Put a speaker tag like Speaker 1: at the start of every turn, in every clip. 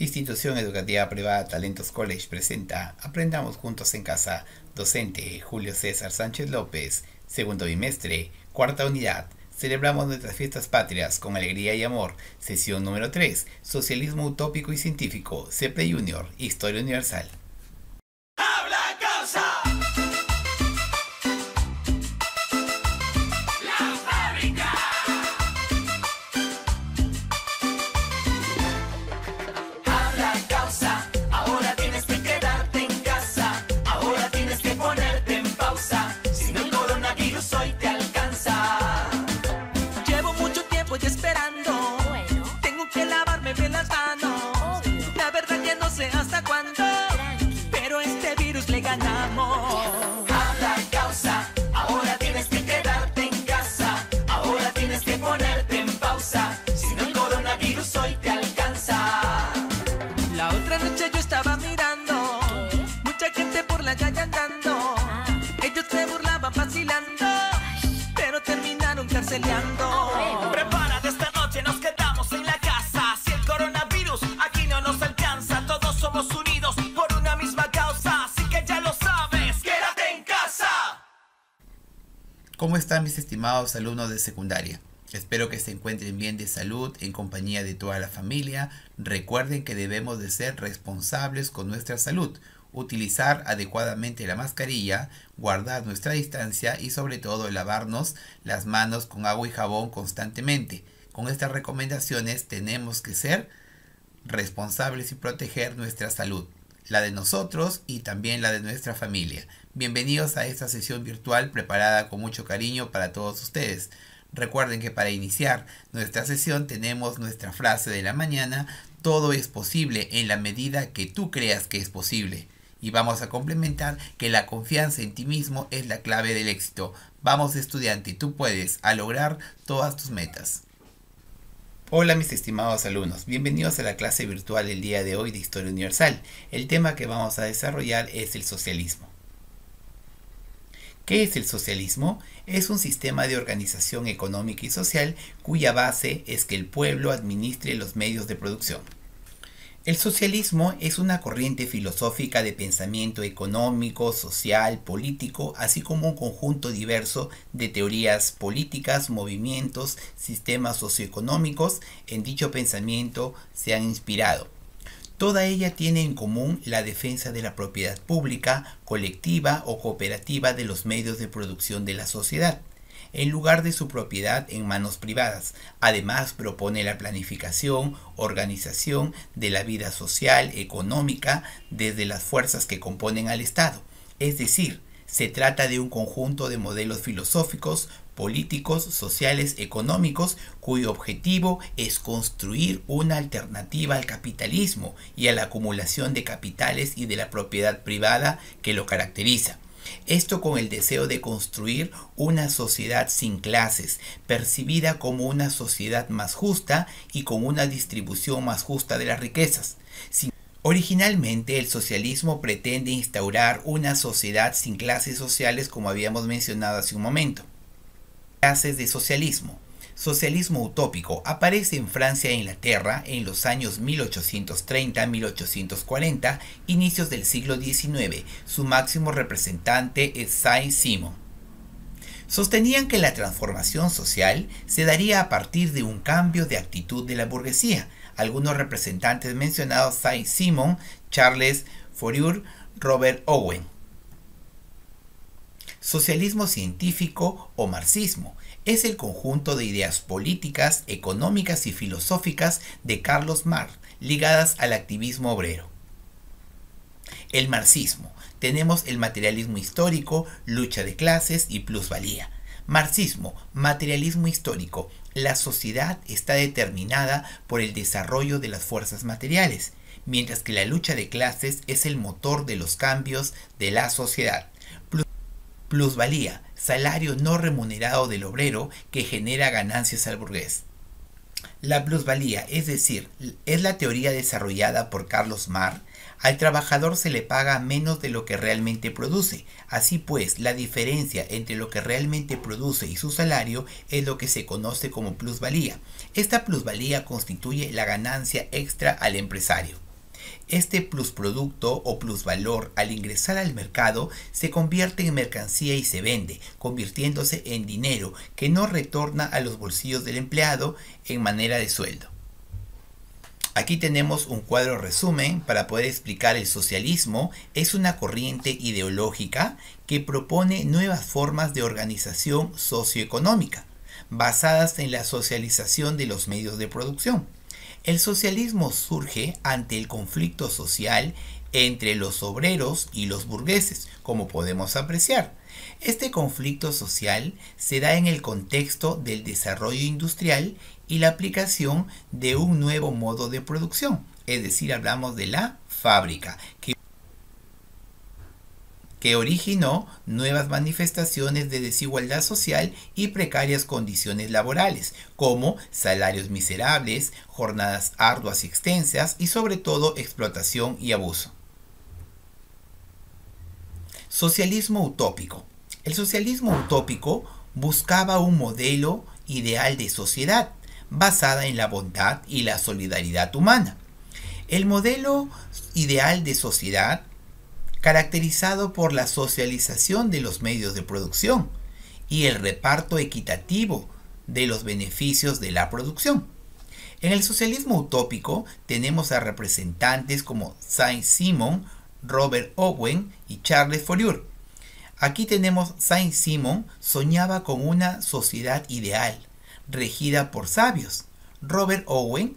Speaker 1: Institución Educativa Privada Talentos College presenta Aprendamos Juntos en Casa, docente Julio César Sánchez López, segundo bimestre, cuarta unidad. Celebramos nuestras fiestas patrias con alegría y amor. Sesión número 3. Socialismo utópico y científico. CEPRE Junior. Historia Universal. Prepara, Prepárate esta noche, nos quedamos en la casa. Si el coronavirus aquí no nos alcanza, todos somos unidos por una misma causa. Así que ya lo sabes, quédate en casa. ¿Cómo están mis estimados alumnos de secundaria? Espero que se encuentren bien de salud, en compañía de toda la familia. Recuerden que debemos de ser responsables con nuestra salud utilizar adecuadamente la mascarilla, guardar nuestra distancia y sobre todo lavarnos las manos con agua y jabón constantemente. Con estas recomendaciones tenemos que ser responsables y proteger nuestra salud, la de nosotros y también la de nuestra familia. Bienvenidos a esta sesión virtual preparada con mucho cariño para todos ustedes. Recuerden que para iniciar nuestra sesión tenemos nuestra frase de la mañana, todo es posible en la medida que tú creas que es posible. Y vamos a complementar que la confianza en ti mismo es la clave del éxito. Vamos estudiante, tú puedes a lograr todas tus metas. Hola mis estimados alumnos, bienvenidos a la clase virtual del día de hoy de Historia Universal. El tema que vamos a desarrollar es el socialismo. ¿Qué es el socialismo? Es un sistema de organización económica y social cuya base es que el pueblo administre los medios de producción. El socialismo es una corriente filosófica de pensamiento económico, social, político, así como un conjunto diverso de teorías políticas, movimientos, sistemas socioeconómicos en dicho pensamiento se han inspirado. Toda ella tiene en común la defensa de la propiedad pública, colectiva o cooperativa de los medios de producción de la sociedad en lugar de su propiedad en manos privadas. Además, propone la planificación, organización de la vida social, económica, desde las fuerzas que componen al Estado. Es decir, se trata de un conjunto de modelos filosóficos, políticos, sociales, económicos, cuyo objetivo es construir una alternativa al capitalismo y a la acumulación de capitales y de la propiedad privada que lo caracteriza. Esto con el deseo de construir una sociedad sin clases, percibida como una sociedad más justa y con una distribución más justa de las riquezas. Originalmente el socialismo pretende instaurar una sociedad sin clases sociales como habíamos mencionado hace un momento. Clases de socialismo socialismo utópico aparece en Francia e Inglaterra en los años 1830-1840, inicios del siglo XIX. Su máximo representante es Saint-Simon. Sostenían que la transformación social se daría a partir de un cambio de actitud de la burguesía. Algunos representantes mencionados Saint-Simon, Charles Fourier, Robert Owen. Socialismo científico o marxismo es el conjunto de ideas políticas, económicas y filosóficas de Carlos Marx ligadas al activismo obrero. El marxismo. Tenemos el materialismo histórico, lucha de clases y plusvalía. Marxismo, materialismo histórico. La sociedad está determinada por el desarrollo de las fuerzas materiales, mientras que la lucha de clases es el motor de los cambios de la sociedad. Plusvalía, salario no remunerado del obrero que genera ganancias al burgués. La plusvalía, es decir, es la teoría desarrollada por Carlos Marr, al trabajador se le paga menos de lo que realmente produce. Así pues, la diferencia entre lo que realmente produce y su salario es lo que se conoce como plusvalía. Esta plusvalía constituye la ganancia extra al empresario. Este plusproducto o plusvalor al ingresar al mercado se convierte en mercancía y se vende, convirtiéndose en dinero que no retorna a los bolsillos del empleado en manera de sueldo. Aquí tenemos un cuadro resumen para poder explicar el socialismo. Es una corriente ideológica que propone nuevas formas de organización socioeconómica, basadas en la socialización de los medios de producción el socialismo surge ante el conflicto social entre los obreros y los burgueses, como podemos apreciar. Este conflicto social se da en el contexto del desarrollo industrial y la aplicación de un nuevo modo de producción, es decir, hablamos de la fábrica, que originó nuevas manifestaciones de desigualdad social y precarias condiciones laborales, como salarios miserables, jornadas arduas y extensas y sobre todo explotación y abuso. Socialismo utópico. El socialismo utópico buscaba un modelo ideal de sociedad basada en la bondad y la solidaridad humana. El modelo ideal de sociedad caracterizado por la socialización de los medios de producción y el reparto equitativo de los beneficios de la producción. En el socialismo utópico tenemos a representantes como Saint-Simon, Robert Owen y Charles Fourier. Aquí tenemos Saint-Simon soñaba con una sociedad ideal, regida por sabios. Robert Owen,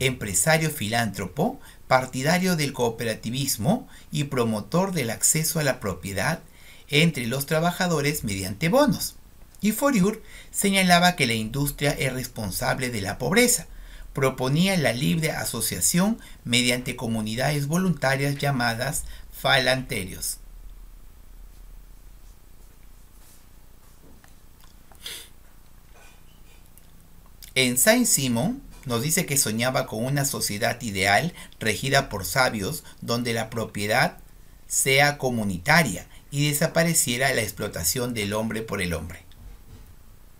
Speaker 1: empresario filántropo, partidario del cooperativismo y promotor del acceso a la propiedad entre los trabajadores mediante bonos. Y Fourier señalaba que la industria es responsable de la pobreza. Proponía la libre asociación mediante comunidades voluntarias llamadas falanterios. En Saint-Simon, nos dice que soñaba con una sociedad ideal regida por sabios donde la propiedad sea comunitaria y desapareciera la explotación del hombre por el hombre.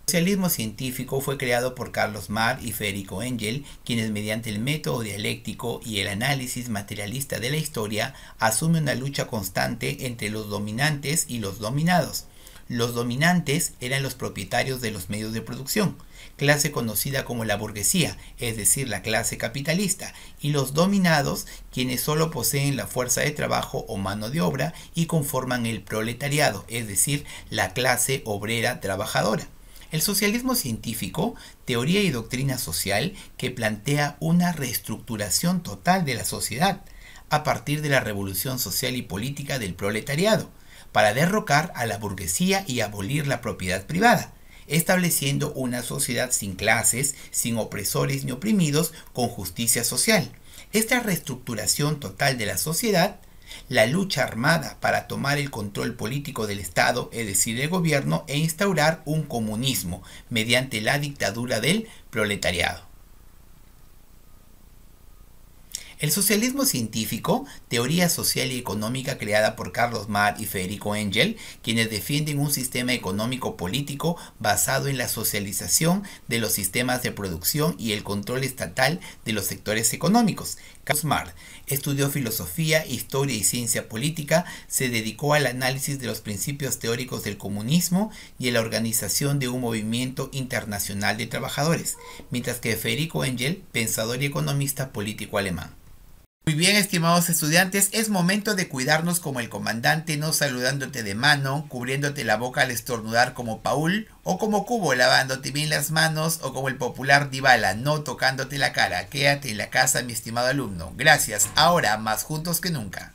Speaker 1: El socialismo científico fue creado por Carlos Mar y Federico Engel, quienes mediante el método dialéctico y el análisis materialista de la historia asumen una lucha constante entre los dominantes y los dominados. Los dominantes eran los propietarios de los medios de producción, clase conocida como la burguesía, es decir, la clase capitalista, y los dominados, quienes solo poseen la fuerza de trabajo o mano de obra y conforman el proletariado, es decir, la clase obrera trabajadora. El socialismo científico, teoría y doctrina social que plantea una reestructuración total de la sociedad a partir de la revolución social y política del proletariado para derrocar a la burguesía y abolir la propiedad privada, estableciendo una sociedad sin clases, sin opresores ni oprimidos, con justicia social. Esta reestructuración total de la sociedad la lucha armada para tomar el control político del Estado, es decir, el gobierno, e instaurar un comunismo mediante la dictadura del proletariado. El socialismo científico, teoría social y económica creada por Carlos Marx y Federico Engel, quienes defienden un sistema económico político basado en la socialización de los sistemas de producción y el control estatal de los sectores económicos. Carlos Marx estudió filosofía, historia y ciencia política, se dedicó al análisis de los principios teóricos del comunismo y a la organización de un movimiento internacional de trabajadores, mientras que Federico Engel, pensador y economista político alemán. Muy bien, estimados estudiantes, es momento de cuidarnos como el comandante, no saludándote de mano, cubriéndote la boca al estornudar como Paul, o como Cubo lavándote bien las manos, o como el popular Dibala, no tocándote la cara. Quédate en la casa, mi estimado alumno. Gracias, ahora más juntos que nunca.